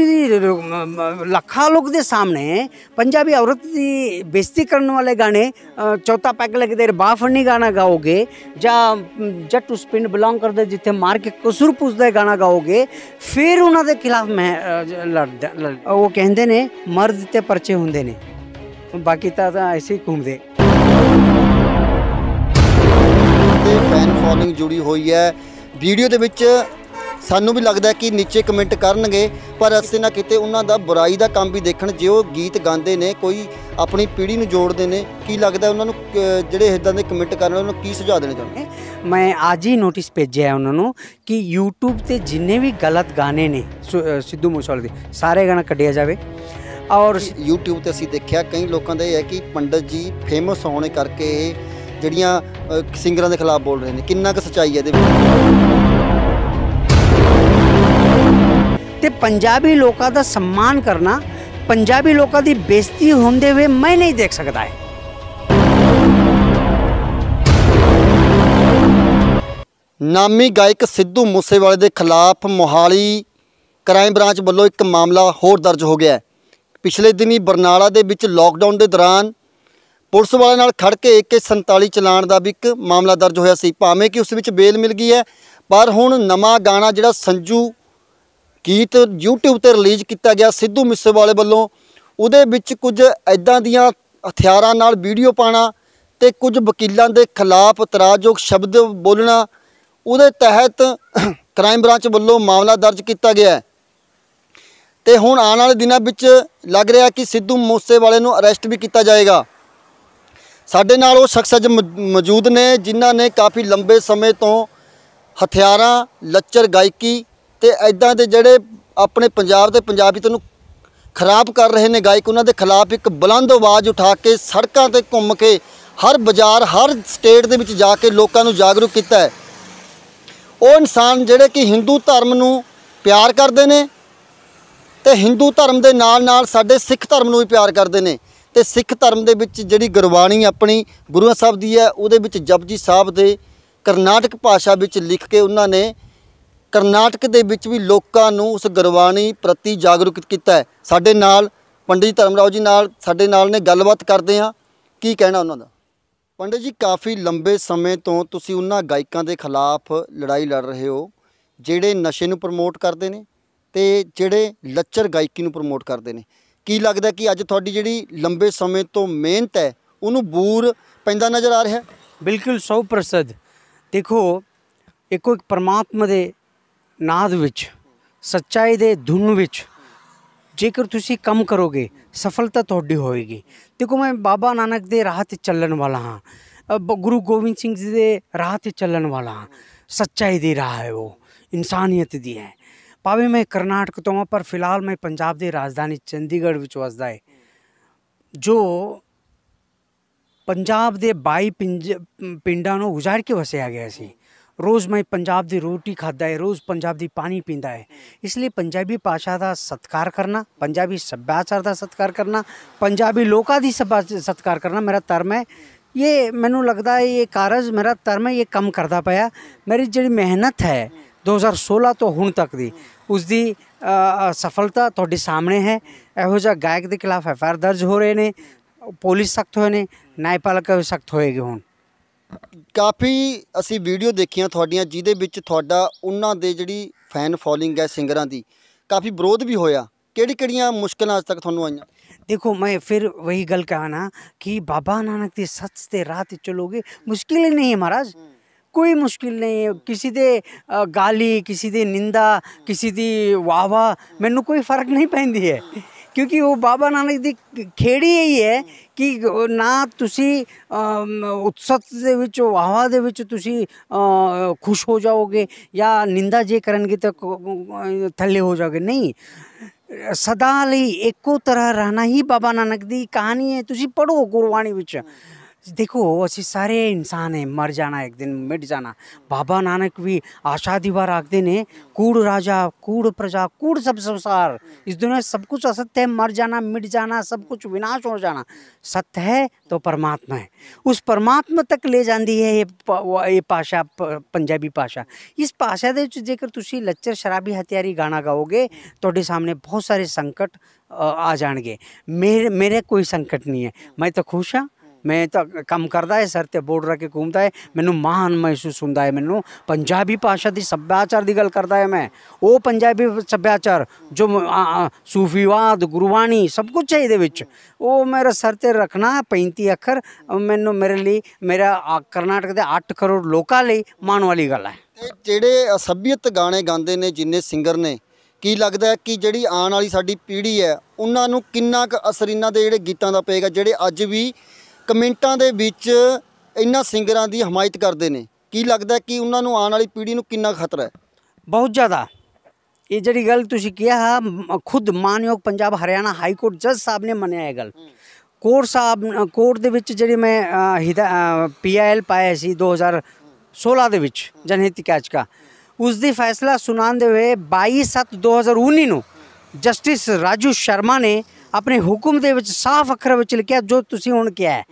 ਦੀ ਲੱਖਾਂ ਲੋਕ ਦੇ ਸਾਹਮਣੇ ਪੰਜਾਬੀ ਔਰਤ ਦੀ ਬੇਇੱਜ਼ਤੀ ਕਰਨ ਵਾਲੇ ਗਾਣੇ ਚੌਥਾ ਪੈਗ ਲੱਗਦੇ ਰਬਾ ਫੜਨੀ ਗਾਣਾ ਗਾਓਗੇ ਜਾਂ ਜੱਟ ਉਸ ਪਿੰਡ ਬਿਲੋਂਗ ਕਰਦੇ ਜਿੱਥੇ ਮਾਰ ਕੇ ਕਸੂਰ ਪੁੱਛਦੇ ਗਾਣਾ ਗਾਓਗੇ ਫਿਰ ਉਹਨਾਂ ਦੇ ਖਿਲਾਫ ਮੈਂ ਲੜਦਾ ਉਹ ਕਹਿੰਦੇ ਨੇ ਮਰਦ ਤੇ ਪਰਚੇ ਹੁੰਦੇ ਨੇ ਬਾਕੀ ਤਾਂ ਐਸੇ ਹੀ ਘੁੰਮਦੇ ਫੈਨ ਫੋਲੋਇੰਗ ਜੁੜੀ ਹੋਈ ਹੈ ਵੀਡੀਓ ਦੇ ਵਿੱਚ ਸਾਨੂੰ ਵੀ ਲੱਗਦਾ ਕਿ ਨੀਚੇ ਕਮੈਂਟ ਕਰਨਗੇ ਪਰ ਅਸੀਂ ਨਾ ਕਿਤੇ ਉਹਨਾਂ ਦਾ ਬੁਰਾਈ ਦਾ ਕੰਮ ਵੀ ਦੇਖਣ ਜੇ ਉਹ ਗੀਤ ਗਾਉਂਦੇ ਨੇ ਕੋਈ ਆਪਣੀ ਪੀੜ੍ਹੀ ਨੂੰ ਜੋੜਦੇ ਨੇ ਕੀ ਲੱਗਦਾ ਉਹਨਾਂ ਨੂੰ ਜਿਹੜੇ ਇਦਾਂ ਦੇ ਕਮੈਂਟ ਕਰਨ ਉਹਨਾਂ ਨੂੰ ਕੀ ਸੁਝਾਅ ਦੇਣਾ ਚਾਹੁੰਦੇ ਮੈਂ ਅੱਜ ਹੀ ਨੋਟਿਸ ਭੇਜਿਆ ਉਹਨਾਂ ਨੂੰ ਕਿ YouTube ਤੇ ਜਿੰਨੇ ਵੀ ਗਲਤ ਗਾਣੇ ਨੇ ਸਿੱਧੂ ਮੂਸੇਵਾਲੇ ਦੇ ਸਾਰੇ ਗਾਣੇ ਕੱਢਿਆ ਜਾਵੇ ਔਰ YouTube ਤੇ ਅਸੀਂ ਦੇਖਿਆ ਕਈ ਲੋਕਾਂ ਦਾ ਇਹ ਹੈ ਕਿ ਪੰਡਤ ਜੀ ਫੇਮਸ ਹੋਣੇ ਕਰਕੇ ਜਿਹੜੀਆਂ ਸਿੰਗਰਾਂ ਦੇ ਖਿਲਾਫ ਬੋਲ ਰਹੇ ਨੇ ਕਿੰਨਾ ਕੁ ਸਚਾਈ ਹੈ ਇਹਦੇ ਵਿੱਚ ਤੇ ਪੰਜਾਬੀ ਲੋਕਾਂ ਦਾ ਸਨਮਾਨ ਕਰਨਾ ਪੰਜਾਬੀ ਲੋਕਾਂ ਦੀ ਬੇਇੱਜ਼ਤੀ ਹੁੰਦੇ ਹੋਏ ਮੈਂ ਨਹੀਂ ਦੇਖ ਸਕਦਾ ਹੈ ਨਾਮੀ ਗਾਇਕ ਸਿੱਧੂ ਮੂਸੇਵਾਲੇ ਦੇ ਖਿਲਾਫ ਮੋਹਾਲੀ ਕ੍ਰਾਈਮ ਬ੍ਰਾਂਚ ਵੱਲੋਂ ਇੱਕ ਮਾਮਲਾ ਹੋਰ ਦਰਜ ਹੋ ਗਿਆ ਪਿਛਲੇ ਦਿਨੀ ਬਰਨਾਲਾ ਦੇ ਵਿੱਚ ਲਾਕਡਾਊਨ ਦੇ ਦੌਰਾਨ ਪੁਲਿਸ ਵਾਲਿਆਂ ਨਾਲ ਖੜ ਕੇ AK47 ਚਲਾਣ ਦਾ ਵੀ ਇੱਕ ਮਾਮਲਾ ਦਰਜ ਹੋਇਆ ਸੀ ਭਾਵੇਂ ਕਿ ਉਸ ਵਿੱਚ ਬੇਲ ਮਿਲ ਗਈ ਹੈ ਪਰ ਹੁਣ ਨਵਾਂ ਗਾਣਾ ਜਿਹੜਾ ਸੰਜੂ ਗੀਤ YouTube ਤੇ ਰਿਲੀਜ਼ ਕੀਤਾ ਗਿਆ ਸਿੱਧੂ ਵਾਲੇ ਵੱਲੋਂ ਉਹਦੇ ਵਿੱਚ ਕੁਝ ਐਦਾਂ ਦੀਆਂ ਹਥਿਆਰਾਂ ਨਾਲ ਵੀਡੀਓ ਪਾਣਾ ਤੇ ਕੁਝ ਵਕੀਲਾਂ ਦੇ ਖਿਲਾਫ ਇਤਰਾਜ਼ਯੋਗ ਸ਼ਬਦ ਬੋਲਣਾ ਉਹਦੇ ਤਹਿਤ ਕ੍ਰਾਈਮ ਬ੍ਰਾਂਚ ਵੱਲੋਂ ਮਾਮਲਾ ਦਰਜ ਕੀਤਾ ਗਿਆ ਤੇ ਹੁਣ ਆਉਣ ਵਾਲੇ ਦਿਨਾਂ ਵਿੱਚ ਲੱਗ ਰਿਹਾ ਕਿ ਸਿੱਧੂ ਵਾਲੇ ਨੂੰ ਅਰੈਸਟ ਵੀ ਕੀਤਾ ਜਾਏਗਾ ਸਾਡੇ ਨਾਲ ਉਹ ਸ਼ਖਸ ਅਜ ਮੌਜੂਦ ਨੇ ਜਿਨ੍ਹਾਂ ਨੇ ਕਾਫੀ ਲੰਬੇ ਸਮੇਂ ਤੋਂ ਹਥਿਆਰਾਂ ਲੱਚਰ ਗਾਇਕੀ ਤੇ ਐਦਾਂ ਦੇ ਜਿਹੜੇ ਆਪਣੇ ਪੰਜਾਬ ਦੇ ਪੰਜਾਬੀ ਨੂੰ ਖਰਾਬ ਕਰ ਰਹੇ ਨੇ ਗਾਇਕ ਉਹਨਾਂ ਦੇ ਖਿਲਾਫ ਇੱਕ ਬੁਲੰਦ ਆਵਾਜ਼ ਉਠਾ ਕੇ ਸੜਕਾਂ ਤੇ ਘੁੰਮ ਕੇ ਹਰ ਬਾਜ਼ਾਰ ਹਰ ਸਟੇਟ ਦੇ ਵਿੱਚ ਜਾ ਕੇ ਲੋਕਾਂ ਨੂੰ ਜਾਗਰੂਕ ਕੀਤਾ ਹੈ ਉਹ ਇਨਸਾਨ ਜਿਹੜੇ ਕਿ ਹਿੰਦੂ ਧਰਮ ਨੂੰ ਪਿਆਰ ਕਰਦੇ ਨੇ ਤੇ ਹਿੰਦੂ ਧਰਮ ਦੇ ਨਾਲ ਨਾਲ ਸਾਡੇ ਸਿੱਖ ਧਰਮ ਨੂੰ ਵੀ ਪਿਆਰ ਕਰਦੇ ਨੇ ਤੇ ਸਿੱਖ ਧਰਮ ਦੇ ਵਿੱਚ ਜਿਹੜੀ ਗੁਰਬਾਣੀ ਆਪਣੀ ਗੁਰੂਆਂ ਸਾਹਿਬ ਦੀ ਹੈ ਉਹਦੇ ਵਿੱਚ ਜਪਜੀ ਸਾਹਿਬ ਦੇ ਕਰਨਾਟਕ ਭਾਸ਼ਾ ਵਿੱਚ ਲਿਖ ਕੇ ਉਹਨਾਂ ਨੇ ਕਰਨਾਟਕ ਦੇ ਵਿੱਚ ਵੀ ਲੋਕਾਂ ਨੂੰ ਉਸ ਗੁਰਬਾਣੀ ਪ੍ਰਤੀ ਜਾਗਰੂਕ ਕੀਤਾ ਹੈ ਸਾਡੇ ਨਾਲ ਪੰਡਿਤ ਧਰਮਰਾਜ ਜੀ ਨਾਲ ਸਾਡੇ ਨਾਲ ਨੇ ਗੱਲਬਾਤ ਕਰਦੇ ਹਾਂ ਕੀ ਕਹਿਣਾ ਉਹਨਾਂ ਦਾ ਪੰਡਿਤ ਜੀ ਕਾਫੀ ਲੰਬੇ ਸਮੇਂ ਤੋਂ ਤੁਸੀਂ ਉਹਨਾਂ ਗਾਇਕਾਂ ਦੇ ਖਿਲਾਫ ਲੜਾਈ ਲੜ ਰਹੇ ਹੋ ਜਿਹੜੇ ਨਸ਼ੇ ਨੂੰ ਪ੍ਰਮੋਟ ਕਰਦੇ ਨੇ ਤੇ ਜਿਹੜੇ ਲੱਚਰ ਗਾਇਕੀ ਨੂੰ ਪ੍ਰਮੋਟ ਕਰਦੇ ਨੇ ਕੀ ਲੱਗਦਾ ਕਿ ਅੱਜ ਤੁਹਾਡੀ ਜਿਹੜੀ ਲੰਬੇ ਸਮੇਂ ਤੋਂ ਮਿਹਨਤ ਹੈ ਉਹਨੂੰ ਬੂਰ ਪੈਂਦਾ ਨਜ਼ਰ ਆ ਰਿਹਾ ਬਿਲਕੁਲ 100% ਦੇਖੋ ਇੱਕੋ ਇੱਕ ਪਰਮਾਤਮਾ ਦੇ ਨਾਦ ਵਿੱਚ ਸੱਚਾਈ ਦੇ ਧੁਨ ਵਿੱਚ ਜੇਕਰ ਤੁਸੀਂ ਕੰਮ ਕਰੋਗੇ ਸਫਲਤਾ ਤੁਹਾਡੀ ਹੋਏਗੀ ਦੇਖੋ ਮੈਂ ਬਾਬਾ ਨਾਨਕ ਦੇ ਰਾਹ ਤੇ ਚੱਲਣ ਵਾਲਾ ਹਾਂ ਗੁਰੂ ਗੋਬਿੰਦ ਸਿੰਘ ਜੀ ਦੇ ਰਾਹ ਤੇ ਚੱਲਣ ਵਾਲਾ ਹਾਂ ਸੱਚਾਈ ਦੀ ਰਾਹ ਹੈ ਉਹ ਇਨਸਾਨੀਅਤ ਦੀ ਹੈ ਭਾਵੇਂ ਮੈਂ ਕਰਨਾਟਕ ਤੋਂ ਹਾਂ ਪਰ ਫਿਲਹਾਲ ਮੈਂ ਪੰਜਾਬ ਦੀ ਰਾਜਧਾਨੀ ਚੰਡੀਗੜ੍ਹ ਵਿੱਚ ਵਸਦਾ ਹੈ ਜੋ ਪੰਜਾਬ ਦੇ 22 ਪਿੰਡਾਂ ਨੂੰ ਉਜਾੜ ਕੇ ਵਸਿਆ ਗਿਆ ਸੀ ਰੋਜ਼ ਮੈਂ ਪੰਜਾਬ ਦੀ ਰੋਟੀ ਖਾਦਾ ਹੈ ਰੋਜ਼ ਪੰਜਾਬ ਦੀ ਪਾਣੀ ਪੀਂਦਾ ਹੈ ਇਸ ਲਈ ਪੰਜਾਬੀ ਭਾਸ਼ਾ ਦਾ ਸਤਿਕਾਰ ਕਰਨਾ ਪੰਜਾਬੀ ਸੱਭਿਆਚਾਰ ਦਾ ਸਤਿਕਾਰ ਕਰਨਾ ਪੰਜਾਬੀ ਲੋਕਾਂ ਦੀ ਸਤਿਕਾਰ ਕਰਨਾ ਮੇਰਾ ਧਰਮ ਹੈ ਇਹ ਮੈਨੂੰ ਲੱਗਦਾ ਹੈ ਇਹ ਕਾਰਜ ਮੇਰਾ ਧਰਮ ਹੈ ਇਹ ਕੰਮ ਕਰਦਾ ਪਿਆ ਮੇਰੀ ਜਿਹੜੀ ਮਿਹਨਤ ਹੈ 2016 ਤੋਂ ਹੁਣ ਤੱਕ ਦੀ ਉਸ ਦੀ ਸਫਲਤਾ ਤੁਹਾਡੇ ਸਾਹਮਣੇ ਹੈ ਇਹੋ ਜਿਹਾ ਗਾਇਕ ਦੇ ਖਿਲਾਫ ਐਫ ਆਰ ਦਰਜ ਹੋ ਰਹੇ ਨੇ ਪੁਲਿਸ ਸਖਤ ਹੋਏ ਨੇ ਨਿਆਂਪਾਲਕ ਸਖਤ ਹੋਏਗੀ ਹੁਣ ਕਾਫੀ ਅਸੀਂ ਵੀਡੀਓ ਦੇਖੀਆਂ ਤੁਹਾਡੀਆਂ ਜਿਹਦੇ ਵਿੱਚ ਤੁਹਾਡਾ ਉਹਨਾਂ ਦੇ ਜਿਹੜੀ ਫੈਨ ਫੋਲੋਇੰਗ ਹੈ ਸਿੰਗਰਾਂ ਦੀ ਕਾਫੀ ਵਿਰੋਧ ਵੀ ਹੋਇਆ ਕਿਹੜੀ ਕਿਹੜੀਆਂ ਮੁਸ਼ਕਲਾਂ ਅਜ ਤੱਕ ਤੁਹਾਨੂੰ ਆਈਆਂ ਦੇਖੋ ਮੈਂ ਫਿਰ ਵਹੀ ਗੱਲ ਕਹਾਂ ਨਾ ਕਿ ਬਾਬਾ ਨਾਨਕ ਦੀ ਸੱਚ ਤੇ ते ਚਲੋਗੇ ਮੁਸ਼ਕਿਲ ही ਨਹੀਂ है ਕੋਈ ਮੁਸ਼ਕਿਲ ਨਹੀਂ ਹੈ ਕਿਸੇ ਦੇ ਗਾਲੀ ਕਿਸੇ ਦੀ ਨਿੰਦਾ ਕਿਸੇ ਦੀ ਵਾਵਾ ਮੈਨੂੰ ਕੋਈ ਫਰਕ ਨਹੀਂ ਪੈਂਦੀ ਹੈ ਕਿਉਂਕਿ ਉਹ ਬਾਬਾ ਨਾਨਕ ਦੀ ਖੇੜੀ ਹੀ ਹੈ ਕਿ ਨਾ ਤੁਸੀਂ ਉਤਸਤ ਦੇ ਵਿੱਚ ਵਾਹਵਾ ਦੇ ਵਿੱਚ ਤੁਸੀਂ ਖੁਸ਼ ਹੋ ਜਾਓਗੇ ਜਾਂ ਨਿੰਦਾ ਜੇ ਕਰਨਗੇ ਤਾਂ ਥੱਲੇ ਹੋ ਜਾਓਗੇ ਨਹੀਂ ਸਦਾ ਲਈ ਇੱਕੋ ਤਰ੍ਹਾਂ ਰਹਿਣਾ ਹੀ ਬਾਬਾ ਨਾਨਕ ਦੀ ਕਹਾਣੀ ਹੈ ਤੁਸੀਂ ਪੜੋ ਗੁਰਬਾਣੀ ਵਿੱਚ देखो ऐसे सारे इंसान हैं मर जाना एक दिन मिट जाना बाबा नानक भी आशा दीवार आखते ने कूड़ राजा कूड़ प्रजा कूड़ सब संसार इस दुनिया सब कुछ असत्य है मर जाना मिट जाना सब कुछ विनाश हो जाना सत्य है तो परमात्मा है उस परमात्मा तक ले जाती है ये ये पाशा पंजाबी पाशा इस पाशा के जेकर तुम लच्चर शराबी हथियारी गाना गाओगे तो सामने बहुत सारे संकट आ ਆ ਜਾਣਗੇ मेरे कोई संकट नहीं है मैं तो खुश हाँ ਮੈਂ ਤਾਂ ਕੰਮ ਕਰਦਾ ਹੈ ਸਰ ਤੇ ਬੋਰਡ ਰੱਖ ਕੇ ਘੁੰਮਦਾ ਹੈ ਮੈਨੂੰ ਮਾਣ ਮਹਿਸੂਸ ਹੁੰਦਾ ਹੈ ਮੈਨੂੰ ਪੰਜਾਬੀ ਭਾਸ਼ਾ ਦੀ ਸੱਭਿਆਚਾਰ ਦੀ ਗੱਲ ਕਰਦਾ ਹੈ ਮੈਂ ਉਹ ਪੰਜਾਬੀ ਸੱਭਿਆਚਾਰ ਜੋ ਸੂਫੀਵਾਦ ਗੁਰਬਾਣੀ ਸਭ ਕੁਝ ਹੈ ਇਹਦੇ ਵਿੱਚ ਉਹ ਮੇਰਾ ਸਰ ਤੇ ਰੱਖਣਾ 35 ਅੱਖਰ ਮੈਨੂੰ ਮੇਰੇ ਲਈ ਮੇਰਾ ਕਰਨਾਟਕ ਦੇ 8 ਕਰੋੜ ਲੋਕਾਂ ਲਈ ਮਾਣ ਵਾਲੀ ਗੱਲ ਹੈ ਜਿਹੜੇ ਅਸਭਿਅਤ ਗਾਣੇ ਗਾਉਂਦੇ ਨੇ ਜਿੰਨੇ ਸਿੰਗਰ ਨੇ ਕੀ ਲੱਗਦਾ ਹੈ ਕਿ ਜਿਹੜੀ ਆਉਣ ਵਾਲੀ ਸਾਡੀ ਪੀੜ੍ਹੀ ਹੈ ਉਹਨਾਂ ਨੂੰ ਕਿੰਨਾ ਕੁ ਅਸਰ ਇਹਨਾਂ ਦੇ ਜਿਹੜੇ ਗੀਤਾਂ ਦਾ ਪਏਗਾ ਜਿਹੜੇ ਅੱਜ ਵੀ ਕਮੈਂਟਾਂ ਦੇ ਵਿੱਚ ਇਹਨਾਂ ਸਿੰਗਰਾਂ ਦੀ ਹਮਾਇਤ ਕਰਦੇ ਨੇ ਕੀ ਲੱਗਦਾ ਕਿ ਉਹਨਾਂ ਨੂੰ ਆਉਣ ਵਾਲੀ ਪੀੜ੍ਹੀ ਨੂੰ ਕਿੰਨਾ ਖਤਰਾ ਹੈ ਬਹੁਤ ਜ਼ਿਆਦਾ ਇਹ ਜਿਹੜੀ ਗੱਲ ਤੁਸੀਂ ਕਿਹਾ ਖੁਦ ਮਾਨਯੋਗ ਪੰਜਾਬ ਹਰਿਆਣਾ ਹਾਈ ਕੋਰਟ ਜੱਜ ਸਾਹਿਬ ਨੇ ਮੰਨਿਆ ਇਹ ਗੱਲ ਕੋਰਟ ਸਾਹਿਬ ਕੋਰਟ ਦੇ ਵਿੱਚ ਜਿਹੜੀ ਮੈਂ ਹਿਦਾ ਪਾਇਆ ਸੀ 2016 ਦੇ ਵਿੱਚ ਜਨਹਿਤ ਕਾਚਕਾ ਉਸ ਦੀ ਫੈਸਲਾ ਸੁਣਾਉਂਦੇ ਹੋਏ 22 7 2019 ਨੂੰ ਜਸਟਿਸ ਰਾਜੂ ਸ਼ਰਮਾ ਨੇ ਆਪਣੇ ਹੁਕਮ ਦੇ ਵਿੱਚ ਸਾਫ਼ ਅੱਖਰ ਵਿੱਚ ਲਿਖਿਆ ਜੋ ਤੁਸੀਂ ਹੁਣ ਕਿਹਾ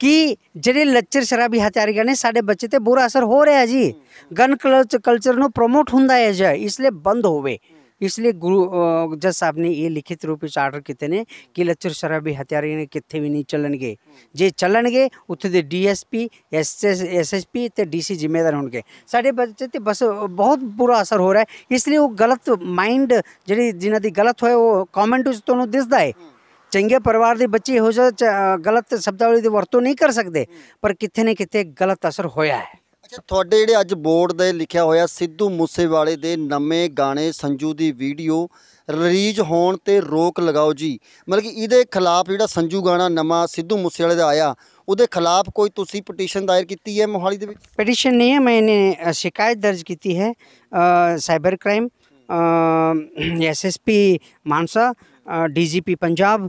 ਕਿ ਜਿਹੜੇ ਲੱਚਰ ਸ਼ਰਾਬੀ ਹਥਿਆਰੀਆਂ ਨੇ ਸਾਡੇ ਬੱਚੇ ਤੇ ਬੁਰਾ ਅਸਰ ਹੋ ਰਿਹਾ ਜੀ ਗਨ ਕਲਚਰ ਨੂੰ ਪ੍ਰੋਮੋਟ ਹੁੰਦਾ ਹੈ ਜੀ ਇਸ ਲਈ ਬੰਦ ਹੋਵੇ इसलिए गुरु जज ਸਾਹਿਬ ਨੇ ਇਹ ਲਿਖਿਤ ਰੂਪ ਵਿੱਚ ਆਰਡਰ ਕੀਤੇ ਨੇ ਕਿ ਲੱਚਰ ਸ਼ਰਾਬੀ ਹਥਿਆਰੇ ਨੇ ਕਿੱਥੇ ਵੀ ਨਹੀਂ ਚੱਲਣਗੇ ਜੇ ਚੱਲਣਗੇ ਉੱਥੇ ਦੇ ਡੀਐਸਪੀ ਐਸਐਸਪੀ ਤੇ ਡੀਸੀ ਜ਼ਿੰਮੇਵਾਰ ਹੋਣਗੇ ਸਾਡੇ ਬੱਚੇ ਤੇ ਬਸ ਬਹੁਤ ਬੁਰਾ ਅਸਰ ਹੋ ਰਿਹਾ ਹੈ ਇਸ ਲਈ ਉਹ ਗਲਤ ਮਾਈਂਡ ਜਿਹੜੀ ਜਿਨ੍ਹਾਂ ਦੀ ਗਲਤ ਹੋਏ ਉਹ ਕਮੈਂਟ ਵਿੱਚ ਤੁਹਾਨੂੰ ਦਿਸਦਾ ਹੈ ਚੰਗੇ ਪਰਿਵਾਰ ਦੇ ਬੱਚੇ ਹੋ ਜਾ ਗਲਤ ਸ਼ਬਦਾਵਲੀ ਦੀ ਵਰਤੋਂ ਨਹੀਂ ਕਰ ਸਕਦੇ ਪਰ ਕਿੱਥੇ ਨੇ ਕਿਤੇ ਗਲਤ ਅਸਰ ਹੋਇਆ ਹੈ ਅੱਛਾ ਤੁਹਾਡੇ ਜਿਹੜੇ ਅੱਜ ਬੋਰਡ ਦੇ ਲਿਖਿਆ ਹੋਇਆ ਸਿੱਧੂ ਮੂਸੇਵਾਲੇ ਦੇ ਨਵੇਂ ਗਾਣੇ ਸੰਜੂ ਦੀ ਵੀਡੀਓ ਰਿਲੀਜ਼ ਹੋਣ ਤੇ ਰੋਕ ਲਗਾਓ ਜੀ ਮਤਲਬ ਕਿ ਇਹਦੇ ਖਿਲਾਫ ਜਿਹੜਾ ਸੰਜੂ ਗਾਣਾ ਨਵਾਂ ਸਿੱਧੂ ਮੂਸੇਵਾਲੇ ਦਾ ਆਇਆ ਉਹਦੇ ਖਿਲਾਫ ਕੋਈ ਤੁਸੀਂ ਪਟੀਸ਼ਨ ਦਾਇਰ ਕੀਤੀ ਹੈ ਮੋਹਾਲੀ ਦੇ ਵਿੱਚ ਪਟੀਸ਼ਨ ਨਹੀਂ ਹੈ ਮੈਨੇ ਸ਼ਿਕਾਇਤ ਦਰਜ ਕੀਤੀ ਹੈ cyber crime SSP Mansa DGP Punjab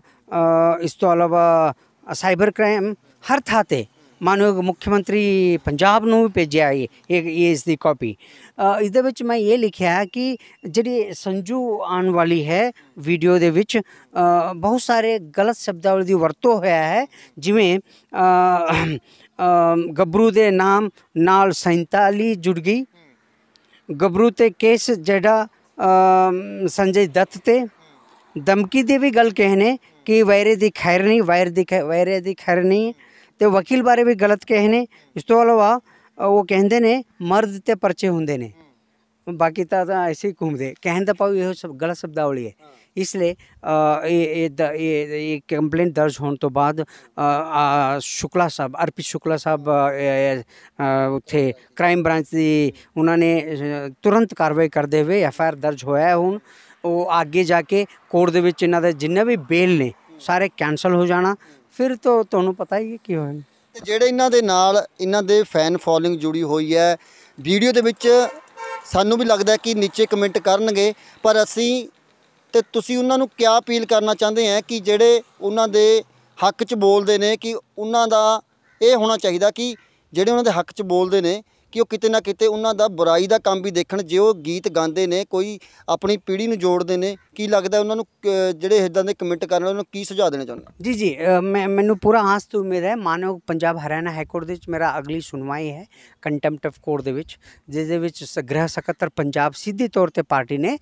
ਇਸ ਤੋਂ ਇਲਾਵਾ ਸਾਈਬਰ ਕ੍ਰਾਈਮ ਹਰ ਥਾਂ ਤੇ ਮਾਨਯੋਗ ਮੁੱਖ ਮੰਤਰੀ ਪੰਜਾਬ ਨੂੰ ਵੀ ਭੇਜਿਆ ਇਹ ਇਸ ਦੀ ਕਾਪੀ ਇਸ ਦੇ ਵਿੱਚ ਮੈਂ ਇਹ ਲਿਖਿਆ ਹੈ ਕਿ ਜਿਹੜੀ ਸੰਜੂ ਆਉਣ ਵਾਲੀ ਹੈ ਵੀਡੀਓ ਦੇ ਵਿੱਚ ਬਹੁਤ ਸਾਰੇ ਗਲਤ ਸ਼ਬਦਾਵਲੀ ਦੀ ਵਰਤੋਂ ਹੋਇਆ ਹੈ ਜਿਵੇਂ ਗੱਭਰੂ ਦੇ ਨਾਮ ਨਾਲ 47 ਜੁੜ ਗਈ ਗੱਭਰੂ ਤੇ ਕੇਸ ਜਿਹੜਾ ਸੰਜੇ ਦੱਤ ਤੇ ਧਮਕੀ ਦੇ ਵੀ ਗੱਲ ਕਹਿਨੇ ਕਿ ਵੈਰੇ ਦੀ ਖੈਰ ਨਹੀਂ ਵੈਰ ਦੀ ਵੈਰੇ ਦੀ ਖੈਰ ਨਹੀਂ ਤੇ ਵਕੀਲ ਬਾਰੇ ਵੀ ਗਲਤ ਕਹਿਣੇ ਇਸ ਤੋਂ ਇਲਾਵਾ ਉਹ ਕਹਿੰਦੇ ਨੇ ਮਰਦ ਤੇ ਪਰਚੇ ਹੁੰਦੇ ਨੇ ਬਾਕੀ ਤਾਂ ਐਸੇ ਹੀ ਘੁੰਮਦੇ ਕਹਿਣ ਦਾ ਪਾਉ ਇਹ ਸਭ ਗਲਤ ਸ਼ਬਦਾਵਲੀ ਹੈ ਇਸ ਲਈ ਇਹ ਇਹ ਇਹ ਕੰਪਲੇਂਟ ਦਰਜ ਹੋਣ ਤੋਂ ਬਾਅਦ ਸ਼ੁਕਲਾ ਸਾਹਿਬ ਅਰਪਿਤ ਸ਼ੁਕਲਾ ਸਾਹਿਬ ਉੱਥੇ ਕ੍ਰਾਈਮ ਬ੍ਰਾਂਚ ਦੀ ਉਹਨਾਂ ਨੇ ਤੁਰੰਤ ਕਾਰਵਾਈ ਕਰਦੇ ਹੋਏ ਐਫ ਆਈ ਆਰ ਦਰਜ ਹੋਇਆ ਹੁਣ ਉਹ ਅੱਗੇ ਜਾ ਕੇ ਕੋਰਟ ਦੇ ਵਿੱਚ ਇਹਨਾਂ ਦੇ ਜਿੰਨੇ ਵੀ ਬੇਲ ਨੇ ਸਾਰੇ ਕੈਨਸਲ ਹੋ ਜਾਣਾ ਫਿਰ ਤੋਂ ਤੁਹਾਨੂੰ ਪਤਾ ਹੀ ਕੀ ਹੋਣਾ ਜਿਹੜੇ ਇਹਨਾਂ ਦੇ ਨਾਲ ਇਹਨਾਂ ਦੇ ਫੈਨ ਫੋਲੋਇੰਗ ਜੁੜੀ ਹੋਈ ਹੈ ਵੀਡੀਓ ਦੇ ਵਿੱਚ ਸਾਨੂੰ ਵੀ ਲੱਗਦਾ ਕਿ ਨੀਚੇ ਕਮੈਂਟ ਕਰਨਗੇ ਪਰ ਅਸੀਂ ਤੇ ਤੁਸੀਂ ਉਹਨਾਂ ਨੂੰ ਕੀ ਅਪੀਲ ਕਰਨਾ ਚਾਹੁੰਦੇ ਆ ਕਿ ਜਿਹੜੇ ਉਹਨਾਂ ਦੇ ਹੱਕ 'ਚ ਬੋਲਦੇ ਨੇ ਕਿ ਉਹਨਾਂ ਦਾ ਇਹ ਹੋਣਾ ਚਾਹੀਦਾ ਕਿ ਜਿਹੜੇ ਉਹਨਾਂ ਦੇ ਹੱਕ 'ਚ ਬੋਲਦੇ ਨੇ ਕਿ ਉਹ ਕਿਤੇ ਨਾ ਕਿਤੇ ਉਹਨਾਂ ਦਾ ਬੁਰਾਈ ਦਾ ਕੰਮ ਵੀ ਦੇਖਣ ਜੇ ਉਹ ਗੀਤ ਗਾਉਂਦੇ ਨੇ ਕੋਈ ਆਪਣੀ ਪੀੜ੍ਹੀ ਨੂੰ ਜੋੜਦੇ ਨੇ ਕੀ ਲੱਗਦਾ ਉਹਨਾਂ ਨੂੰ ਜਿਹੜੇ ਇਦਾਂ ਦੇ ਕਮੈਂਟ ਕਰਨ ਉਹਨਾਂ ਨੂੰ ਕੀ ਸੁਝਾਅ ਦੇਣਾ ਚਾਹੁੰਦੇ ਜੀ ਜੀ ਮੈਂ ਮੈਨੂੰ ਪੂਰਾ ਆਸ ਤੋਂ ਉਮੀਦ ਹੈ ਮਾਨੋ ਪੰਜਾਬ ਹਰਿਆਣਾ ਹਾਈ ਕੋਰਟ ਦੇ ਵਿੱਚ ਮੇਰਾ ਅਗਲੀ ਸੁਣਵਾਈ ਹੈ ਕੰਟੈਂਪਟ ਆਫ ਕੋਰਟ ਦੇ ਵਿੱਚ ਜਿਸ ਦੇ ਵਿੱਚ ਸਗ੍ਰਹਿ ਸਕੱਤਰ ਪੰਜਾਬ ਸਿੱਧੇ ਤੌਰ ਤੇ ਪਾਰਟੀ ਨੇ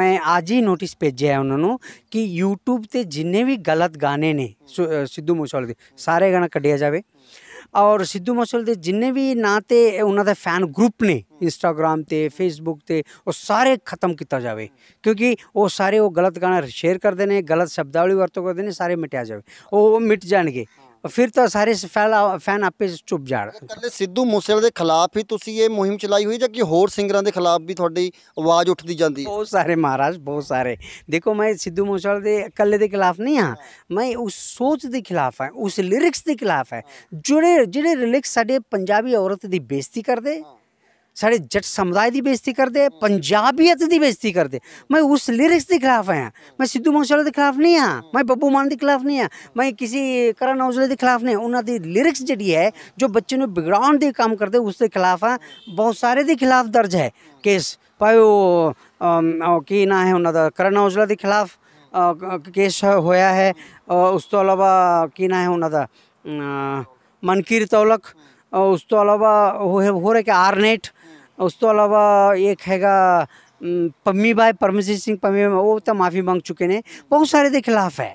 ਮੈਂ ਅੱਜ ਹੀ ਨੋਟਿਸ ਭੇਜਿਆ ਹੈ ਉਹਨਾਂ ਨੂੰ ਕਿ YouTube ਤੇ ਜਿੰਨੇ ਵੀ ਗਲਤ ਗਾਣੇ ਨੇ ਸਿੱਧੂ ਮੂਸੇਵਾਲੇ ਦੇ ਸਾਰੇ ਗਾਣੇ ਕੱਢਿਆ ਜਾਵੇ ਔਰ ਸਿੱਧੂ ਮੂਸੇਵਾਲੇ ਦੇ ਜਿੰਨੇ ਵੀ ਨਾਂ ਤੇ ਉਹਨਾਂ ਦਾ ਫੈਨ ਗਰੁੱਪ ਨੇ ਇੰਸਟਾਗ੍ਰam ਤੇ ਫੇਸਬੁੱਕ ਤੇ ਉਹ ਸਾਰੇ ਖਤਮ ਕੀਤਾ ਜਾਵੇ ਕਿਉਂਕਿ ਉਹ ਸਾਰੇ ਉਹ ਗਲਤ ਗਾਣਾ ਸ਼ੇਅਰ ਕਰਦੇ ਨੇ ਗਲਤ ਸ਼ਬਦਾਵਲੀ ਵਰਤੋਂ ਕਰਦੇ ਨੇ ਸਾਰੇ ਮਿਟਿਆ ਜਾਵੇ ਉਹ ਮਿਟ ਜਾਣਗੇ ਫਿਰ ਤਾਂ ਸਾਰੇ ਫੈਨ ਫੈਨ ਆਪੇ ਚੁੱਪ ਜਾਣ ਕੱਲੇ ਸਿੱਧੂ ਮੂਸੇਵਾਲੇ ਦੇ ਖਿਲਾਫ ਹੀ ਤੁਸੀਂ ਇਹ ਮੁਹਿੰਮ ਚਲਾਈ ਹੋਈ ਜਾਂ ਕਿ ਹੋਰ ਸਿੰਗਰਾਂ ਦੇ ਖਿਲਾਫ ਵੀ ਤੁਹਾਡੀ ਆਵਾਜ਼ ਉੱਠਦੀ ਜਾਂਦੀ ਬਹੁਤ ਸਾਰੇ ਮਹਾਰਾਜ ਬਹੁਤ ਸਾਰੇ ਦੇਖੋ ਮੈਂ ਸਿੱਧੂ ਮੂਸੇਵਾਲੇ ਦੇ ਇਕੱਲੇ ਦੇ ਖਿਲਾਫ ਨਹੀਂ ਹਾਂ ਮੈਂ ਉਸ ਸੋਚ ਦੇ ਖਿਲਾਫ ਹਾਂ ਉਸ ਲਿਰਿਕਸ ਦੇ ਖਿਲਾਫ ਹਾਂ ਜਿਹੜੇ ਜਿਹੜੇ ਲਿਰਿਕਸ ਸਾਡੇ ਪੰਜਾਬੀ ਔਰਤ ਦੀ ਬੇਇੱਜ਼ਤੀ ਕਰਦੇ ਸਾਡੇ ਜੱਟ ਸਮੁਦਾਇ ਦੀ ਬੇਇੱਜ਼ਤੀ ਕਰਦੇ ਪੰਜਾਬੀਅਤ ਦੀ ਬੇਇੱਜ਼ਤੀ ਕਰਦੇ ਮੈਂ ਉਸ ਲਿਰਿਕਸ ਦੇ ਖਿਲਾਫ ਆਇਆ ਮੈਂ ਸਿੱਧੂ ਮੂਸੇਵਾਲੇ ਦੇ ਖਿਲਾਫ ਨਹੀਂ ਆ ਮੈਂ ਬੱਬੂ ਮਾਨ ਦੇ ਖਿਲਾਫ ਨਹੀਂ ਆ ਮੈਂ ਕਿਸੇ ਕਰਨ ਔਜਲੇ ਦੇ ਖਿਲਾਫ ਨਹੀਂ ਉਹਨਾਂ ਦੀ ਲਿਰਿਕਸ ਜਿਹੜੀ ਹੈ ਜੋ ਬੱਚੇ ਨੂੰ ਬਿਗੜਾਉਣ ਦੇ ਕੰਮ ਕਰਦੇ ਉਸ ਦੇ ਖਿਲਾਫ ਆ ਬਹੁਤ ਸਾਰੇ ਦੇ ਖਿਲਾਫ ਦਰਜ ਹੈ ਕੇਸ ਪਾਇਓ ਕੀ ਨਾ ਹੈ ਉਹਨਾਂ ਦਾ ਕਰਨ ਔਜਲੇ ਦੇ ਖਿਲਾਫ ਕੇਸ ਹੋਇਆ ਹੈ ਉਸ ਤੋਂ ਇਲਾਵਾ ਕੀ ਨਾ ਹੈ ਉਹਨਾਂ ਦਾ ਮਨਕੀਰ ਤੌਲਕ ਉਸ ਤੋਂ ਇਲਾਵਾ ਹੋ ਰਿਹਾ ਕਿ ਆਰਨੇਟ ਉਸ ਤੋਂ ਇਲਾਵਾ ਇੱਕ ਹੈਗਾ ਪੰਮੀ ਬਾਈ ਪਰਮਜੀਤ ਸਿੰਘ ਪੰਮੀ ਉਹ ਤਾਂ ਮਾਫੀ ਮੰਗ ਚੁੱਕੇ ਨੇ ਬਹੁਤ ਸਾਰੇ ਦੇ ਖਿਲਾਫ ਹੈ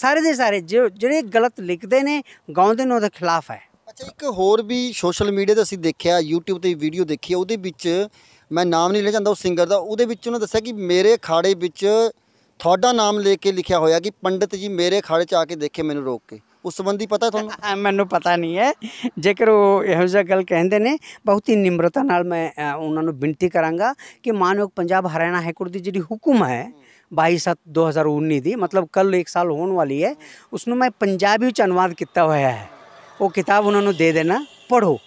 ਸਾਰੇ ਦੇ ਸਾਰੇ ਜਿਹੜੇ ਗਲਤ ਲਿਖਦੇ ਨੇ ਗਾਉਂਦੇ ਨੇ ਉਹਦੇ ਖਿਲਾਫ ਹੈ ਅੱਛਾ ਇੱਕ ਹੋਰ ਵੀ ਸੋਸ਼ਲ ਮੀਡੀਆ ਤੇ ਅਸੀਂ ਦੇਖਿਆ YouTube ਤੇ ਵੀਡੀਓ ਦੇਖੀ ਉਹਦੇ ਵਿੱਚ ਮੈਂ ਨਾਮ ਨਹੀਂ ਲੈ ਜਾਂਦਾ ਉਹ ਸਿੰਗਰ ਦਾ ਉਹਦੇ ਵਿੱਚ ਉਹਨੇ ਦੱਸਿਆ ਕਿ ਮੇਰੇ ਖਾੜੇ ਵਿੱਚ ਤੁਹਾਡਾ ਨਾਮ ਲੈ ਕੇ ਲਿਖਿਆ ਹੋਇਆ ਕਿ ਪੰਡਿਤ ਜੀ ਮੇਰੇ ਖਾੜੇ 'ਚ ਆ ਕੇ ਦੇਖੇ ਮੈਨੂੰ ਰੋਕ ਕੇ उस संबंधी पता थो मैं पता नहीं है जेकर वो गल कहते हैं बहुत ही निम्रता न मैं उन्होंने बेनती करा कि मान योग पंजाब हरियाणा हाईकोर्ट की जी हुम है बई सत्त दो हज़ार उन्नी की मतलब कल एक साल होने वाली है उसनों मैं पंजाबी अनुवाद किया हुआ है वो किताब उन्होंने दे देना पढ़ो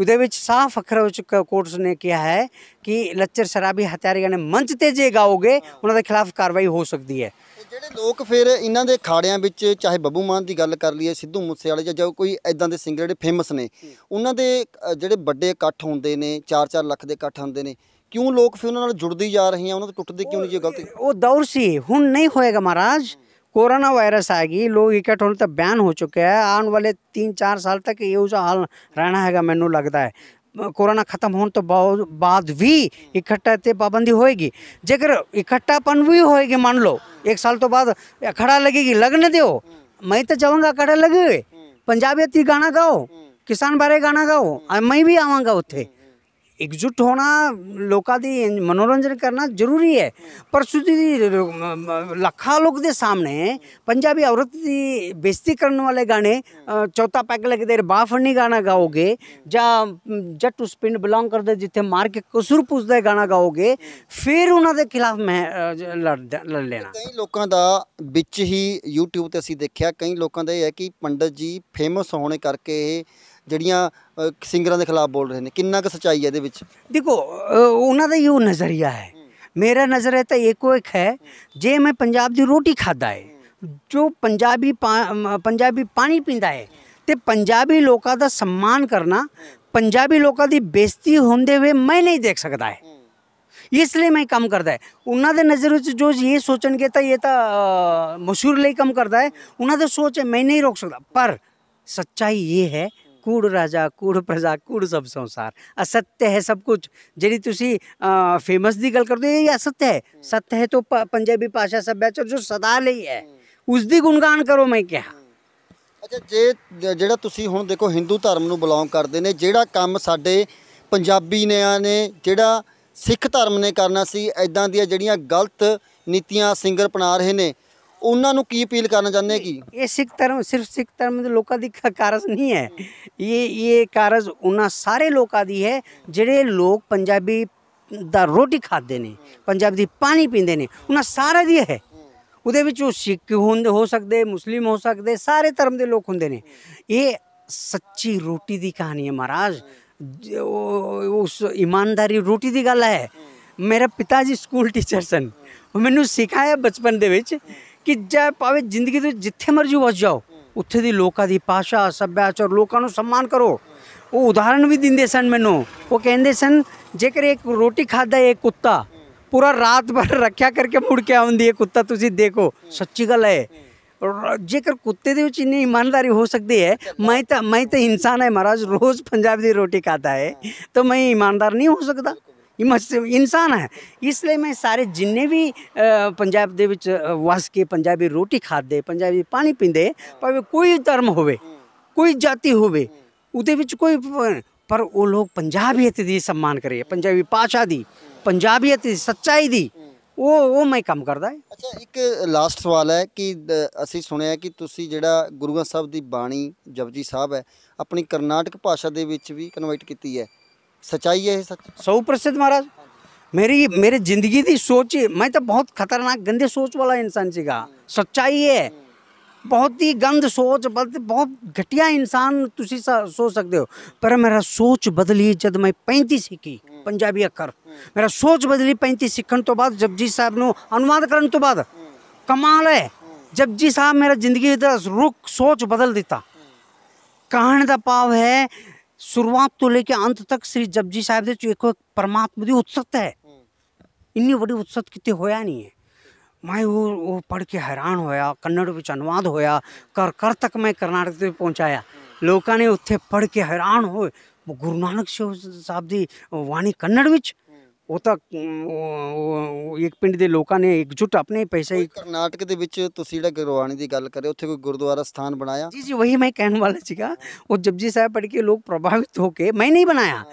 ਉਹਦੇ ਵਿੱਚ ਸਾਫ਼ ਅੱਖਰਾਂ ਵਿੱਚ ਕੋਰਟਸ ਨੇ ਕਿਹਾ ਹੈ ਕਿ ਲੱਚਰ ਸ਼ਰਾਬੀ ਹਥਿਆਰੀਆਂ ਨੇ ਮੰਚ ਤੇ ਜੇ ਗਾਓਗੇ ਉਹਨਾਂ ਦੇ ਖਿਲਾਫ ਕਾਰਵਾਈ ਹੋ ਸਕਦੀ ਹੈ ਜਿਹੜੇ ਲੋਕ ਫਿਰ ਇਹਨਾਂ ਦੇ ਖਾੜਿਆਂ ਵਿੱਚ ਚਾਹੇ ਬੱਬੂ ਮਾਨ ਦੀ ਗੱਲ ਕਰ ਲਈਏ ਸਿੱਧੂ ਮੂਸੇ ਵਾਲੇ ਜਾਂ ਕੋਈ ਐਦਾਂ ਦੇ ਸਿੰਗਰ ਜਿਹੜੇ ਫੇਮਸ ਨੇ ਉਹਨਾਂ ਦੇ ਜਿਹੜੇ ਵੱਡੇ ਇਕੱਠ ਹੁੰਦੇ ਨੇ 4-4 ਲੱਖ ਦੇ ਇਕੱਠ ਹੁੰਦੇ ਨੇ ਕਿਉਂ ਲੋਕ ਫਿਰ ਉਹਨਾਂ ਨਾਲ ਜੁੜਦੀ ਜਾ ਰਹੇ ਆ ਉਹਨਾਂ ਤੋਂ ਟੁੱਟਦੇ ਕਿਉਂ ਨਹੀਂ ਜੇ ਗਲਤੀ ਉਹ ਦੌਰ ਸੀ ਹੁਣ ਨਹੀਂ ਹੋਏਗਾ ਮਹਾਰਾਜ कोरोना वायरस आ गई लोग इकट्ठ होने तक बैन हो चुके हैं आने वाले तीन चार साल तक ये उस हाल रहना है मैनू लगता है कोरोना खत्म होने तो बाद भी इकट्ठा ते पाबंदी होएगी जेकर इकट्ठापन भी होएगी मान लो एक साल तो बाद अखड़ा लगेगी लगने दो मैं तो जाऊँगा अखड़ा लगे पंजाबी गाना गाओ किसान बारे गाना गाओ मैं भी आवागा उत्थे ਇਕਜੁੱਟ ਹੋਣਾ ਲੋਕਾਂ ਦੀ ਮਨੋਰੰਜਨ ਕਰਨਾ ਜ਼ਰੂਰੀ ਹੈ ਪਰ ਸੁਦੀ ਲੱਖਾਂ ਲੋਕ ਦੇ ਸਾਹਮਣੇ ਪੰਜਾਬੀ ਔਰਤ ਦੀ ਬੇਇੱਜ਼ਤੀ ਕਰਨ ਵਾਲੇ ਗਾਣੇ ਚੌਥਾ ਪੈਗ ਲੱਗ ਦੇ ਬਾਫੜਨੀ ਗਾਣਾ ਗਾਓਗੇ ਜਾਂ ਜੱਟ ਉਸ ਪਿੰਡ ਬਿਲੋਂਗ ਕਰਦੇ ਜਿੱਥੇ ਮਾਰ ਕੇ ਕਸੂਰ ਪੁੱਛਦਾ ਗਾਣਾ ਗਾਓਗੇ ਫਿਰ ਉਹਨਾਂ ਦੇ ਖਿਲਾਫ ਮੈਂ ਲੜ ਲੈਣਾ ਕਈ ਲੋਕਾਂ ਦਾ ਵਿੱਚ ਹੀ YouTube ਤੇ ਅਸੀਂ ਦੇਖਿਆ ਕਈ ਲੋਕਾਂ ਦਾ ਇਹ ਹੈ ਕਿ ਪੰਡਤ ਜੀ ਫੇਮਸ ਹੋਣੇ ਕਰਕੇ ਇਹ ਜਿਹੜੀਆਂ ਸਿੰਗਰਾਂ ਦੇ ਖਿਲਾਫ ਬੋਲ ਰਹੇ ਨੇ ਕਿੰਨਾ ਕੁ ਸਚਾਈ ਹੈ ਇਹਦੇ ਵਿੱਚ ਦੇਖੋ ਉਹਨਾਂ ਦਾ ਉਹ ਨਜ਼ਰੀਆ ਹੈ ਮੇਰਾ ਨਜ਼ਰ ਹੈ ਤਾਂ ਇੱਕੋ ਇੱਕ ਹੈ ਜੇ ਮੈਂ ਪੰਜਾਬ ਦੀ ਰੋਟੀ ਖਾਦਾ ਹੈ ਜੋ ਪੰਜਾਬੀ ਪੰਜਾਬੀ ਪਾਣੀ ਪੀਂਦਾ ਹੈ ਤੇ ਪੰਜਾਬੀ ਲੋਕਾਂ ਦਾ ਸਨਮਾਨ ਕਰਨਾ ਪੰਜਾਬੀ ਲੋਕਾਂ ਦੀ ਬੇਇੱਜ਼ਤੀ ਹੁੰਦੇ ਹੋਏ ਮੈਂ ਨਹੀਂ ਦੇਖ ਸਕਦਾ ਹੈ ਇਸ ਲਈ ਮੈਂ ਕੰਮ ਕਰਦਾ ਹੈ ਉਹਨਾਂ ਦੇ ਨਜ਼ਰ ਵਿੱਚ ਜੋ ਇਹ ਸੋਚਣਗੇ ਤਾਂ ਇਹ ਤਾਂ ਮਸ਼ਹੂਰ ਲਈ ਕੰਮ ਕਰਦਾ ਹੈ ਉਹਨਾਂ ਦਾ ਸੋਚ ਮੈਂ ਨਹੀਂ ਰੋਕ ਸਕਦਾ ਪਰ ਸੱਚਾਈ ਇਹ ਹੈ ਕੂੜ ਰਾਜਾ ਕੂੜ ਪ੍ਰਜਾ ਕੂੜ ਸਭ ਸੰਸਾਰ ਅਸਤਯ ਹੈ ਸਭ ਕੁਝ ਜਿਹੜੀ ਤੁਸੀਂ ਫੇਮਸ ਦੀ ਗੱਲ ਕਰਦੇ ਹੋ ਇਹ ਅਸਤਯ ਹੈ ਸਤ ਹੈ ਤੋਂ ਪੰਜਾਬੀ ਭਾਸ਼ਾ ਸਭਿਆਚਾਰ ਜੋ ਸਦਾ ਲਈ ਹੈ ਉਸ ਦੀ ਗੁਣਗਾਨ ਕਰੋ ਮੈਂ ਕਿਹਾ ਅੱਛਾ ਜੇ ਜਿਹੜਾ ਤੁਸੀਂ ਹੁਣ ਦੇਖੋ ਹਿੰਦੂ ਧਰਮ ਨੂੰ ਬਿਲੋਂਗ ਕਰਦੇ ਨੇ ਜਿਹੜਾ ਕੰਮ ਸਾਡੇ ਪੰਜਾਬੀ ਨਿਆਂ ਨੇ ਜਿਹੜਾ ਸਿੱਖ ਧਰਮ ਨੇ ਕਰਨਾ ਸੀ ਐਦਾਂ ਦੀਆਂ ਜਿਹੜੀਆਂ ਗਲਤ ਨੀਤੀਆਂ ਸਿੰਗਰ ਪਣਾ ਰਹੇ ਨੇ ਉਹਨਾਂ ਨੂੰ ਕੀ ਅਪੀਲ ਕਰਨਾ ਚਾਹੁੰਦੇ ਕੀ ਇਹ ਸਿੱਖ ਧਰਮ ਸਿਰਫ ਸਿੱਖ ਧਰਮ ਦੇ ਲੋਕਾਂ ਦੀ ਕਾਰਜ ਨਹੀਂ ਹੈ ਇਹ ਇਹ ਕਾਰਜ ਉਹਨਾਂ ਸਾਰੇ ਲੋਕਾਂ ਦੀ ਹੈ ਜਿਹੜੇ ਲੋਕ ਪੰਜਾਬੀ ਦਾ ਰੋਟੀ ਖਾਦੇ ਨੇ ਪੰਜਾਬ ਦੀ ਪਾਣੀ ਪੀਂਦੇ ਨੇ ਉਹਨਾਂ ਸਾਰੇ ਦੀ ਹੈ ਉਹਦੇ ਵਿੱਚ ਉਹ ਸਿੱਖ ਹੁੰਦੇ ਹੋ ਸਕਦੇ ਮੁਸਲਿਮ ਹੋ ਸਕਦੇ ਸਾਰੇ ਧਰਮ ਦੇ ਲੋਕ ਹੁੰਦੇ ਨੇ ਇਹ ਸੱਚੀ ਰੋਟੀ ਦੀ ਕਹਾਣੀ ਹੈ ਮਹਾਰਾਜ ਉਹ- ਉਸ ਇਮਾਨਦਾਰੀ ਰੋਟੀ ਦੀ ਗੱਲ ਹੈ ਮੇਰੇ ਪਿਤਾ ਜੀ ਸਕੂਲ ਟੀਚਰ ਸਨ ਉਹ ਮੈਨੂੰ ਸਿਖਾਇਆ ਬਚਪਨ ਦੇ ਵਿੱਚ ਕਿ ਜੈ ਭਾਵੇਂ ਜ਼ਿੰਦਗੀ ਦੇ ਜਿੱਥੇ ਮਰਜ਼ੀ ਵਸ ਜਾਓ ਉੱਥੇ ਦੀ ਲੋਕਾਂ ਦੀ ਭਾਸ਼ਾ ਸੱਭਿਆਚਾਰ ਲੋਕਾਂ ਨੂੰ ਸਨਮਾਨ ਕਰੋ ਉਹ ਉਦਾਹਰਣ ਵੀ ਦਿੰਦੇ ਸਨ ਮੈਨੂੰ ਉਹ ਕਹਿੰਦੇ ਸਨ ਜੇਕਰ ਇੱਕ ਰੋਟੀ ਖਾਦਾ ਇੱਕ ਕੁੱਤਾ ਪੂਰਾ ਰਾਤ ਭਰ ਰੱਖਿਆ ਕਰਕੇ ਮੁੜ ਕੇ ਆਉਂਦੀ ਹੈ ਕੁੱਤਾ ਤੁਸੀਂ ਦੇਖੋ ਸੱਚੀ ਗੱਲ ਹੈ ਜੇਕਰ ਕੁੱਤੇ ਦੇ ਵਿੱਚ ਇੰਨੀ ਇਮਾਨਦਾਰੀ ਹੋ ਸਕਦੀ ਹੈ ਮੈਂ ਤਾਂ ਮੈਂ ਤਾਂ ਇਨਸਾਨ ਹੈ ਮਹਾਰਾਜ ਰੋਜ਼ ਪੰਜਾਬ ਦੀ ਰੋਟੀ ਖਾਦਾ ਹੈ ਤਾਂ ਮੈਂ ਇਮਾਨਦਾਰ ਨਹੀਂ ਹੋ ਸਕਦਾ ਇਨਸਾਨ ਹੈ ਇਸ ਲਈ ਮੈਂ ਸਾਰੇ ਜਿੰਨੇ ਵੀ ਪੰਜਾਬ ਦੇ ਵਿੱਚ ਵਸ ਕੇ ਪੰਜਾਬੀ ਰੋਟੀ ਖਾਦੇ ਪੰਜਾਬੀ ਪਾਣੀ ਪੀਂਦੇ ਭਾਵੇਂ ਕੋਈ ਧਰਮ ਹੋਵੇ ਕੋਈ ਜਾਤੀ ਹੋਵੇ ਉਹਦੇ ਵਿੱਚ ਕੋਈ ਪਰ ਉਹ ਲੋਕ ਪੰਜਾਬੀਅਤ ਦੀ ਸਨਮਾਨ ਕਰੇ ਪੰਜਾਬੀ ਪਾਛਾ ਦੀ ਪੰਜਾਬੀਅਤ ਦੀ ਸੱਚਾਈ ਦੀ ਉਹ ਉਹ ਮੈਂ ਕੰਮ ਕਰਦਾ ਹੈ ਅੱਛਾ ਇੱਕ ਲਾਸਟ ਸਵਾਲ ਹੈ ਕਿ ਅਸੀਂ ਸੁਣਿਆ ਕਿ ਤੁਸੀਂ ਜਿਹੜਾ ਗੁਰੂ ਗ੍ਰੰਥ ਸਾਹਿਬ ਦੀ ਬਾਣੀ ਜਪਜੀ ਸਾਹਿਬ ਹੈ ਆਪਣੀ ਕਰਨਾਟਕ ਭਾਸ਼ਾ ਦੇ ਵਿੱਚ ਵੀ ਕਨਵਰਟ ਕੀਤੀ ਹੈ सच्चाई है सच सौ प्रतिशत महाराज मेरी मेरी जिंदगी की सोच मैं तो बहुत खतरनाक गंदे सोच वाला इंसान सीखा सच्चाई है बहुत ही गंद सोच बदल बहुत घटिया इंसान तुम सोच सकते हो पर मेरा सोच बदली जब मैं पैंती सीखी पंजाबी अखर मेरा सोच बदली पैंती सीखण तो बाद जपजी साहब ने अनुवाद करने तो बाद कमाल है जपजी साहब मेरा जिंदगी रुख सोच बदल दिता कहने का भाव है ਸ਼ੁਰੂਆਤ ਤੋਂ ਲੈ ਕੇ ਅੰਤ ਤੱਕ ਸ੍ਰੀ ਜਪਜੀ ਸਾਹਿਬ ਦੇ ਚ ਇੱਕ ਪਰਮਾਤਮਾ ਦੀ ਉਤਸਤ ਹੈ ਇੰਨੀ ਵੱਡੀ ਉਤਸਤ ਕਿਤੇ ਹੋਇਆ ਨਹੀਂ ਹੈ ਮੈਂ ਉਹ ਉਹ ਪੜ ਕੇ ਹੈਰਾਨ ਹੋਇਆ ਕੰਨੜ ਵਿੱਚ ਅਨੁਵਾਦ ਹੋਇਆ ਕਰ ਕਰ ਤੱਕ ਮੈਂ ਕਰਨਾਟਕ ਤੇ ਪਹੁੰਚਾਇਆ ਲੋਕਾਂ ਨੇ ਉੱਥੇ ਪੜ ਕੇ ਹੈਰਾਨ ਹੋਏ ਗੁਰੂ ਨਾਨਕ ਸਾਹਿਬ ਦੀ ਬਾਣੀ ਕੰਨੜ ਵਿੱਚ ਉਹ ਤਾਂ ਇੱਕ ਪਿੰਡ ਦੇ ਲੋਕਾਂ ਨੇ ਇਕਜੁੱਟ ਆਪਣੇ ਪੈਸੇ ਕਰਨਾਟਕ ਦੇ ਵਿੱਚ ਤੁਸੀਂ ਜਿਹੜਾ ਗੁਰਵਾਣੀ ਦੀ ਗੱਲ ਕਰਦੇ ਉੱਥੇ ਕੋਈ ਗੁਰਦੁਆਰਾ ਸਥਾਨ ਬਣਾਇਆ ਜੀ ਜੀ ਵਹੀ ਮੈਂ ਕਹਿਣ ਵਾਲਾ ਸੀਗਾ ਉਹ ਜਪਜੀ ਸਾਹਿਬ ਪੜ ਕੇ ਲੋਕ ਪ੍ਰਭਾਵਿਤ ਹੋ ਕੇ ਮੈਂ ਨਹੀਂ ਬਣਾਇਆ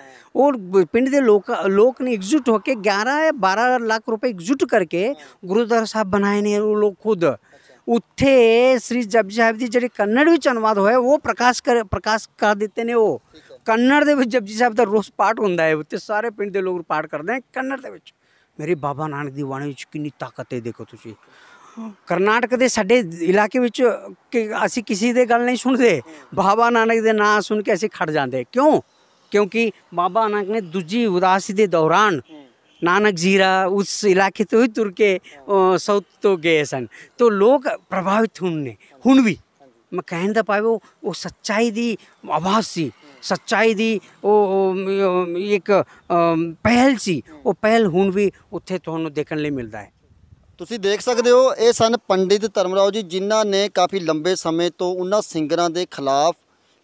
ਪਿੰਡ ਦੇ ਲੋਕ ਲੋਕ ਨੇ ने ਹੋ ਕੇ 11 ਜਾਂ 12 ਲੱਖ ਰੁਪਏ एकजुट ਕਰਕੇ ਗੁਰਦੁਆਰਾ ਸਾਹਿਬ ਬਣਾਏ ਨੇ ਉਹ ਲੋਕ ਖੁਦ ਉੱਥੇ ਸ੍ਰੀ ਜਪਜੀ ਸਾਹਿਬ ਦੀ ਜਿਹੜੀ ਕੰਨੜ ਵਿੱਚ ਅਨੁਵਾਦ ਹੋਇਆ ਉਹ ਪ੍ਰਕਾਸ਼ ਕਰ ਪ੍ਰਕਾਸ਼ ਕਰ ਦਿੱਤੇ ਨੇ ਉਹ ਕੰਨੜ ਦੇ ਵਿੱਚ ਜਪਜੀ ਸਾਹਿਬ ਦਾ ਰੋਸ ਪਾਠ ਹੁੰਦਾ ਹੈ ਉੱਤੇ ਸਾਰੇ ਪਿੰਡ ਦੇ ਲੋਕ ਪਾਠ ਕਰਦੇ ਆ ਕੰਨੜ ਦੇ ਵਿੱਚ ਮੇਰੇ ਬਾਬਾ ਨਾਨਕ ਦੀ ਬਾਣੀ ਵਿੱਚ ਕਿੰਨੀ ਤਾਕਤ ਹੈ ਦੇਖੋ ਤੁਸੀਂ ਕਰਨਾਟਕ ਦੇ ਸਾਡੇ ਇਲਾਕੇ ਵਿੱਚ ਕਿ ਅਸੀਂ ਕਿਸੇ ਦੇ ਗੱਲ ਨਹੀਂ ਸੁਣਦੇ ਬਾਬਾ ਨਾਨਕ ਦੇ ਨਾਂ ਸੁਣ ਕੇ ਅਸੀਂ ਖੜ ਜਾਂਦੇ ਕਿਉਂ ਕਿਉਂਕਿ ਬਾਬਾ ਨਾਨਕ ਨੇ ਦੂਜੀ ਉਦਾਸੀ ਦੇ ਦੌਰਾਨ ਨਾਨਕ ਜੀਰਾ ਉਸ ਇਲਾਕੇ ਤੋਂ ਹੀ ਤੁਰ ਕੇ ਸਾਊਥ ਤੋਂ ਗਏ ਸਨ ਤੋਂ ਲੋਕ ਪ੍ਰਭਾਵਿਤ ਹੁੰਨੇ ਹੁਣ ਵੀ ਮੈਂ ਕਹਿਣ ਦਾ ਪਾਵੇ ਉਹ ਸੱਚਾਈ ਦੀ ਆਵਾਜ਼ ਸੀ ਸੱਚਾਈ ਦੀ ਉਹ ਇੱਕ ਪਹਿਲ ਸੀ ਉਹ ਪਹਿਲ ਹੁਣ ਵੀ ਉੱਥੇ ਤੁਹਾਨੂੰ ਦੇਖਣ ਲਈ ਮਿਲਦਾ ਹੈ ਤੁਸੀਂ ਦੇਖ ਸਕਦੇ ਹੋ ਇਹ ਸਨ ਪੰਡਿਤ ਧਰਮਰਾਓ ਜੀ ਜਿਨ੍ਹਾਂ ਨੇ ਕਾਫੀ ਲੰਬੇ ਸਮੇਂ ਤੋਂ ਉਹਨਾਂ ਸਿੰਗਰਾਂ ਦੇ ਖਿਲਾਫ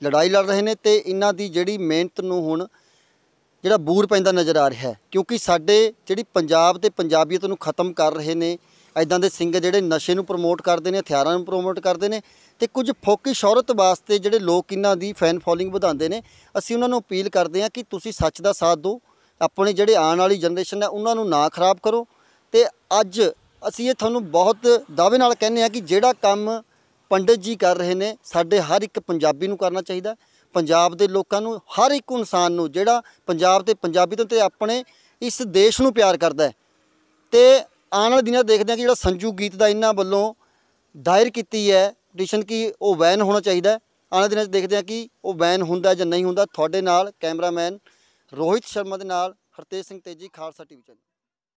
ਲੜਾਈ ਲੜ ਰਹੇ ਨੇ ਤੇ ਇਹਨਾਂ ਦੀ ਜਿਹੜੀ ਮਿਹਨਤ ਨੂੰ ਹੁਣ ਜਿਹੜਾ ਬੂਰ ਪੈਂਦਾ ਨਜ਼ਰ ਆ ਰਿਹਾ ਹੈ ਕਿਉਂਕਿ ਸਾਡੇ ਜਿਹੜੀ ਪੰਜਾਬ ਤੇ ਪੰਜਾਬੀਅਤ ਨੂੰ ਖਤਮ ਕਰ ਰਹੇ ਨੇ ਐਦਾਂ ਦੇ ਸਿੰਘ ਜਿਹੜੇ ਨਸ਼ੇ ਨੂੰ ਪ੍ਰਮੋਟ ਕਰਦੇ ਨੇ ਹਥਿਆਰਾਂ ਨੂੰ ਪ੍ਰਮੋਟ ਕਰਦੇ ਨੇ ਤੇ ਕੁਝ ਫੋਕੀ ਸ਼ੌਹਰਤ ਵਾਸਤੇ ਜਿਹੜੇ ਲੋਕ ਇਹਨਾਂ ਦੀ ਫੈਨ ਫੋਲੋਇੰਗ ਵਧਾਉਂਦੇ ਨੇ ਅਸੀਂ ਉਹਨਾਂ ਨੂੰ ਅਪੀਲ ਕਰਦੇ ਹਾਂ ਕਿ ਤੁਸੀਂ ਸੱਚ ਦਾ ਸਾਥ ਦਿਓ ਆਪਣੇ ਜਿਹੜੇ ਆਉਣ ਵਾਲੀ ਜਨਰੇਸ਼ਨ ਹੈ ਉਹਨਾਂ ਨੂੰ ਨਾ ਖਰਾਬ ਕਰੋ ਤੇ ਅੱਜ ਅਸੀਂ ਇਹ ਤੁਹਾਨੂੰ ਬਹੁਤ ਦਾਅਵੇ ਨਾਲ ਕਹਿੰਦੇ ਹਾਂ ਕਿ ਜਿਹੜਾ ਕੰਮ ਪੰਡਿਤ ਜੀ ਕਰ ਰਹੇ ਨੇ ਸਾਡੇ ਹਰ ਇੱਕ ਪੰਜਾਬੀ ਨੂੰ ਕਰਨਾ ਚਾਹੀਦਾ ਪੰਜਾਬ ਦੇ ਲੋਕਾਂ ਨੂੰ ਹਰ ਇੱਕ ਇਨਸਾਨ ਨੂੰ ਜਿਹੜਾ ਪੰਜਾਬ ਤੇ ਪੰਜਾਬੀ ਤੋਂ ਤੇ ਆਪਣੇ ਇਸ ਦੇਸ਼ ਨੂੰ ਪਿਆਰ ਕਰਦਾ ਤੇ ਆਉਣ ਵਾਲੇ ਦਿਨਾਂ ਦੇਖਦੇ ਹਾਂ ਕਿ ਜਿਹੜਾ ਸੰਜੂ ਗੀਤ ਦਾ ਇਹਨਾਂ ਵੱਲੋਂ ਦਾਇਰ ਕੀਤੀ ਹੈ ਪਟੀਸ਼ਨ ਕਿ ਉਹ ਵੈਨ ਹੋਣਾ ਚਾਹੀਦਾ ਆਉਣ ਵਾਲੇ ਦਿਨਾਂ 'ਚ ਦੇਖਦੇ ਹਾਂ ਕਿ ਉਹ ਵੈਨ ਹੁੰਦਾ ਜਾਂ ਨਹੀਂ ਹੁੰਦਾ ਤੁਹਾਡੇ ਨਾਲ ਕੈਮਰਾਮੈਨ ਰੋਹਿਤ ਸ਼ਰਮਾ ਦੇ ਨਾਲ ਹਰਤੇਜ ਸਿੰਘ ਤੇਜੀ ਖਾਲਸਾ ਟੀਵੀ ਚੈਨਲ